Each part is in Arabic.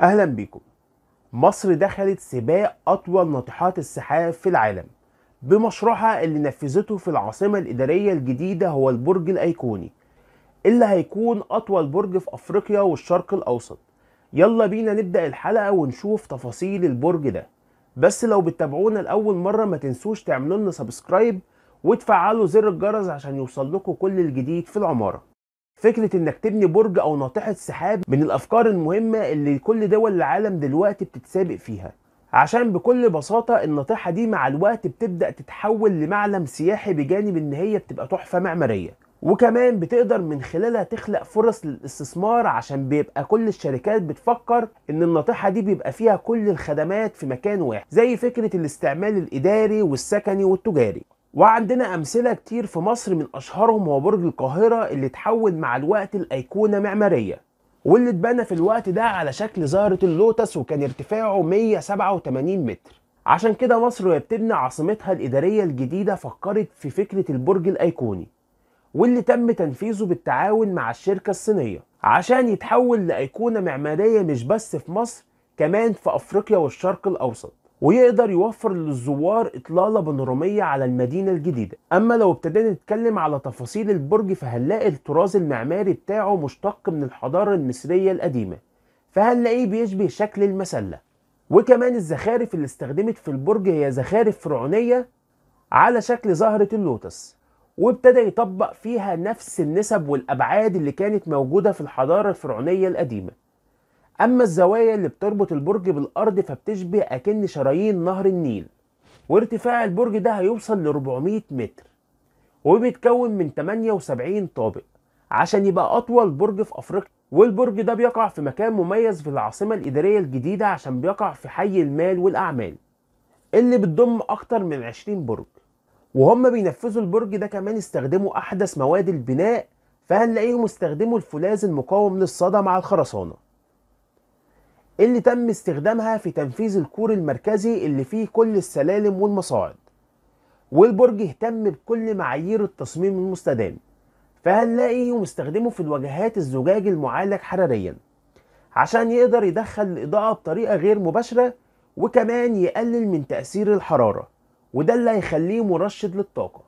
اهلا بيكم مصر دخلت سباق اطول ناطحات السحاب في العالم بمشروعها اللي نفذته في العاصمة الادارية الجديدة هو البرج الايقوني اللي هيكون اطول برج في افريقيا والشرق الاوسط يلا بينا نبدأ الحلقة ونشوف تفاصيل البرج ده بس لو بتتابعونا لاول مرة ما تنسوش تعملوا لنا سبسكرايب وتفعلوا زر الجرس عشان يوصل لكم كل الجديد في العمارة فكره انك تبني برج او ناطحه سحاب من الافكار المهمه اللي كل دول العالم دلوقتي بتتسابق فيها عشان بكل بساطه الناطحه دي مع الوقت بتبدا تتحول لمعلم سياحي بجانب ان هي بتبقى تحفه معماريه وكمان بتقدر من خلالها تخلق فرص للاستثمار عشان بيبقى كل الشركات بتفكر ان الناطحه دي بيبقى فيها كل الخدمات في مكان واحد زي فكره الاستعمال الاداري والسكني والتجاري وعندنا امثله كتير في مصر من اشهرهم هو برج القاهره اللي اتحول مع الوقت لايقونه معماريه واللي اتبنى في الوقت ده على شكل زهره اللوتس وكان ارتفاعه 187 متر عشان كده مصر وهي بتبني عاصمتها الاداريه الجديده فكرت في فكره البرج الايقوني واللي تم تنفيذه بالتعاون مع الشركه الصينيه عشان يتحول لايقونه معماريه مش بس في مصر كمان في افريقيا والشرق الاوسط ويقدر يوفر للزوار اطلاله بانوراميه على المدينه الجديده اما لو ابتدينا نتكلم على تفاصيل البرج فهنلاقي الطراز المعماري بتاعه مشتق من الحضاره المصريه القديمه فهنلاقيه بيشبه شكل المسله وكمان الزخارف اللي استخدمت في البرج هي زخارف فرعونيه على شكل زهره اللوتس وابتدى يطبق فيها نفس النسب والابعاد اللي كانت موجوده في الحضاره الفرعونيه القديمه اما الزوايا اللي بتربط البرج بالارض فبتشبه اكن شرايين نهر النيل وارتفاع البرج ده هيوصل ل 400 متر وبيتكون من 78 طابق عشان يبقى اطول برج في افريقيا والبرج ده بيقع في مكان مميز في العاصمة الإدارية الجديدة عشان بيقع في حي المال والأعمال اللي بتضم أكتر من 20 برج وهم بينفذوا البرج ده كمان استخدموا أحدث مواد البناء فهنلاقيهم استخدموا الفولاذ المقاوم للصدى مع الخرسانة اللي تم استخدامها في تنفيذ الكور المركزي اللي فيه كل السلالم والمصاعد والبرج اهتم بكل معايير التصميم المستدام فهنلاقيهم استخدمه في الواجهات الزجاج المعالج حراريا عشان يقدر يدخل الإضاءة بطريقة غير مباشرة وكمان يقلل من تأثير الحرارة وده اللي هيخليه مرشد للطاقة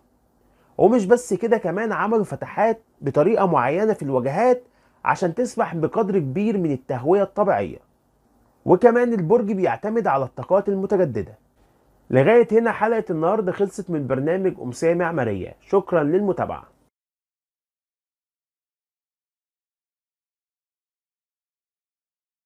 ومش بس كده كمان عملوا فتحات بطريقة معينة في الواجهات عشان تسمح بقدر كبير من التهوية الطبيعية وكمان البرج بيعتمد على الطاقات المتجددة لغاية هنا حلقة النهاردة خلصت من برنامج أمسية معمارية شكرا للمتابعة